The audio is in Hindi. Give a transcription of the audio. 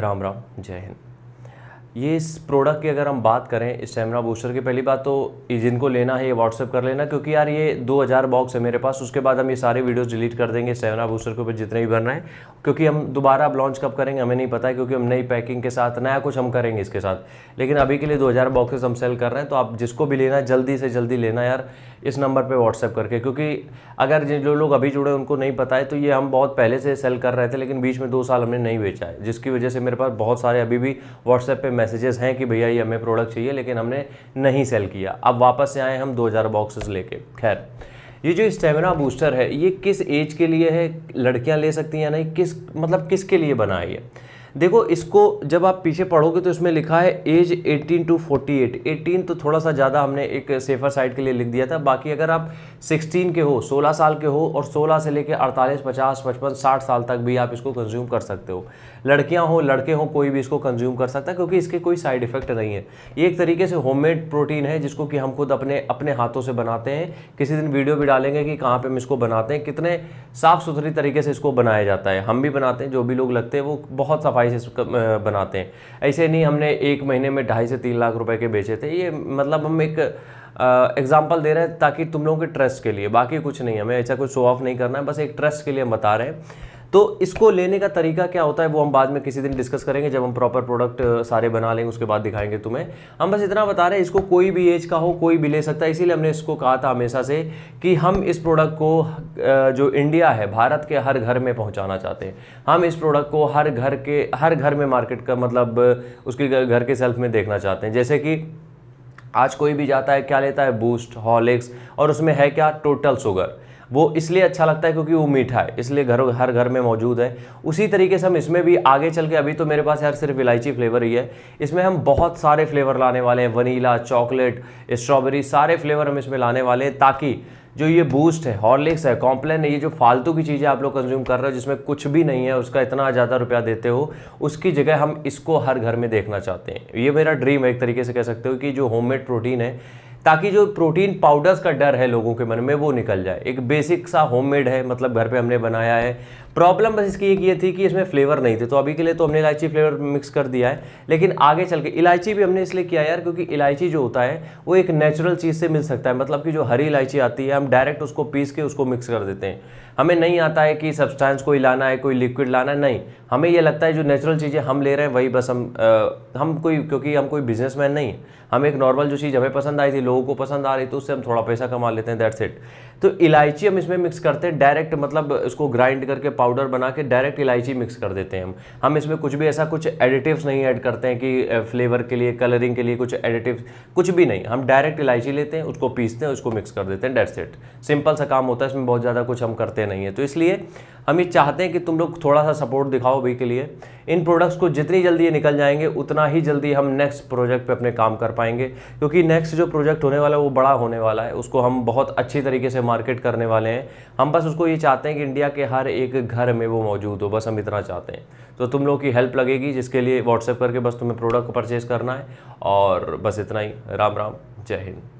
राम राम जय हिंद ये इस प्रोडक्ट की अगर हम बात करें स्टेमिना बूस्टर की पहली बात तो जिनको लेना है ये व्हाट्सअप कर लेना क्योंकि यार ये 2000 बॉक्स है मेरे पास उसके बाद हम ये सारे वीडियोस डिलीट कर देंगे स्टेमिना बूस्टर के ऊपर जितने भी भरना है क्योंकि हम दोबारा अब लॉन्च कब करेंगे हमें नहीं पता है क्योंकि हम नई पैकिंग के साथ नया कुछ हम करेंगे इसके साथ लेकिन अभी के लिए दो हज़ार बॉक्सेस हम सेल कर रहे हैं तो आप जिसको भी लेना है जल्दी से जल्दी लेना यार इस नंबर पे व्हाट्सएप करके क्योंकि अगर जो लोग अभी जुड़े उनको नहीं पता है तो ये हम बहुत पहले से सेल कर रहे थे लेकिन बीच में दो साल हमने नहीं बेचा है जिसकी वजह से मेरे पास बहुत सारे अभी भी व्हाट्सएप पर मैसेजेस हैं कि भैया ये हमें प्रोडक्ट चाहिए लेकिन हमने नहीं सेल किया अब वापस से आए हम दो हज़ार बॉक्सेस लेके खैर ये जो स्टेमिना बूस्टर है ये किस एज के लिए है लड़कियाँ ले सकती हैं या नहीं किस मतलब किसके लिए बना है ये देखो इसको जब आप पीछे पढ़ोगे तो इसमें लिखा है एज 18 टू 48 18 तो थोड़ा सा ज़्यादा हमने एक सेफर साइड के लिए लिख दिया था बाकी अगर आप 16 के हो 16 साल के हो और 16 से लेकर 48 50 55 60 साल तक भी आप इसको कंज्यूम कर सकते हो लड़कियाँ हो लड़के हों कोई भी इसको कंज्यूम कर सकता है क्योंकि इसके कोई साइड इफेक्ट नहीं है ये एक तरीके से होममेड प्रोटीन है जिसको कि हम खुद अपने अपने हाथों से बनाते हैं किसी दिन वीडियो भी डालेंगे कि कहाँ पर हम इसको बनाते हैं कितने साफ़ सुथरी तरीके से इसको बनाया जाता है हम भी बनाते हैं जो भी लोग लगते हैं वो बहुत सफाई सफाई से बनाते हैं ऐसे नहीं हमने एक महीने में ढाई से तीन लाख रुपए के बेचे थे ये मतलब हम एक एग्जाम्पल दे रहे हैं ताकि तुम लोगों के ट्रस्ट के लिए बाकी कुछ नहीं हमें ऐसा कुछ शो ऑफ नहीं करना है बस एक ट्रस्ट के लिए हम बता रहे हैं तो इसको लेने का तरीका क्या होता है वो हम बाद में किसी दिन डिस्कस करेंगे जब हम प्रॉपर प्रोडक्ट सारे बना लेंगे उसके बाद दिखाएंगे तुम्हें हम बस इतना बता रहे हैं इसको कोई भी एज का हो कोई भी ले सकता है इसीलिए हमने इसको कहा था हमेशा से कि हम इस प्रोडक्ट को जो इंडिया है भारत के हर घर में पहुँचाना चाहते हैं हम इस प्रोडक्ट को हर घर के हर घर में मार्केट का मतलब उसके घर के सेल्फ में देखना चाहते हैं जैसे कि आज कोई भी जाता है क्या लेता है बूस्ट हॉलिक्स और उसमें है क्या टोटल शुगर वो इसलिए अच्छा लगता है क्योंकि वो मीठा है इसलिए घर हर घर में मौजूद है उसी तरीके से हम इसमें भी आगे चल के अभी तो मेरे पास यार सिर्फ इलायची फ्लेवर ही है इसमें हम बहुत सारे फ्लेवर लाने वाले हैं वनीला चॉकलेट स्ट्रॉबेरी सारे फ्लेवर हम इसमें लाने वाले हैं ताकि जो ये बूस्ट है हॉर्लिक्स है कॉम्प्लेन है ये जो फालतू की चीज़ें आप लोग कंज्यूम कर रहे हो जिसमें कुछ भी नहीं है उसका इतना ज़्यादा रुपया देते हो उसकी जगह हम इसको हर घर में देखना चाहते हैं ये मेरा ड्रीम है एक तरीके से कह सकते हो कि जो होममेड प्रोटीन है ताकि जो प्रोटीन पाउडर्स का डर है लोगों के मन में वो निकल जाए एक बेसिक सा होममेड है मतलब घर पे हमने बनाया है प्रॉब्लम बस इसकी एक ये थी कि इसमें फ्लेवर नहीं थे तो अभी के लिए तो हमने इलायची फ्लेवर मिक्स कर दिया है लेकिन आगे चल के इलायची भी हमने इसलिए किया यार क्योंकि इलायची जो होता है वो एक नेचुरल चीज़ से मिल सकता है मतलब कि जो हरी इलायची आती है हम डायरेक्ट उसको पीस के उसको मिक्स कर देते हैं हमें नहीं आता है कि सब्सटेंस कोई लाना है कोई लिक्विड लाना है नहीं हमें ये लगता है जो नेचुरल चीज़ें हम ले रहे हैं वही बस हम आ, हम कोई क्योंकि हम कोई बिजनेसमैन नहीं हम एक नॉर्मल जो चीज़ हमें पसंद आई थी लोगों को पसंद आ रही तो उससे हम थोड़ा पैसा कमा लेते हैं दैट्स इट तो इलायची हम इसमें मिक्स करते हैं डायरेक्ट मतलब इसको ग्राइंड करके पाउडर बना के डायरेक्ट इलायची मिक्स कर देते हैं हम हम इसमें कुछ भी ऐसा कुछ एडिटिव्स नहीं ऐड करते हैं कि फ्लेवर के लिए कलरिंग के लिए कुछ एडिटिव्स कुछ भी नहीं हम डायरेक्ट इलायची लेते हैं उसको पीसते हैं उसको मिक्स कर देते हैं डेट सेट सिंपल सा काम होता है इसमें बहुत ज़्यादा कुछ हम करते नहीं है तो इसलिए हम ये चाहते हैं कि तुम लोग थोड़ा सा सपोर्ट दिखाओ भाई के लिए इन प्रोडक्ट्स को जितनी जल्दी ये निकल जाएंगे उतना ही जल्दी हम नेक्स्ट प्रोजेक्ट पे अपने काम कर पाएंगे क्योंकि नेक्स्ट जो प्रोजेक्ट होने वाला है वो बड़ा होने वाला है उसको हम बहुत अच्छी तरीके से मार्केट करने वाले हैं हम बस उसको ये चाहते हैं कि इंडिया के हर एक घर में वो मौजूद हो बस हम इतना चाहते हैं तो तुम लोगों की हेल्प लगेगी जिसके लिए व्हाट्सएप करके बस तुम्हें प्रोडक्ट परचेज़ करना है और बस इतना ही राम राम जय हिंद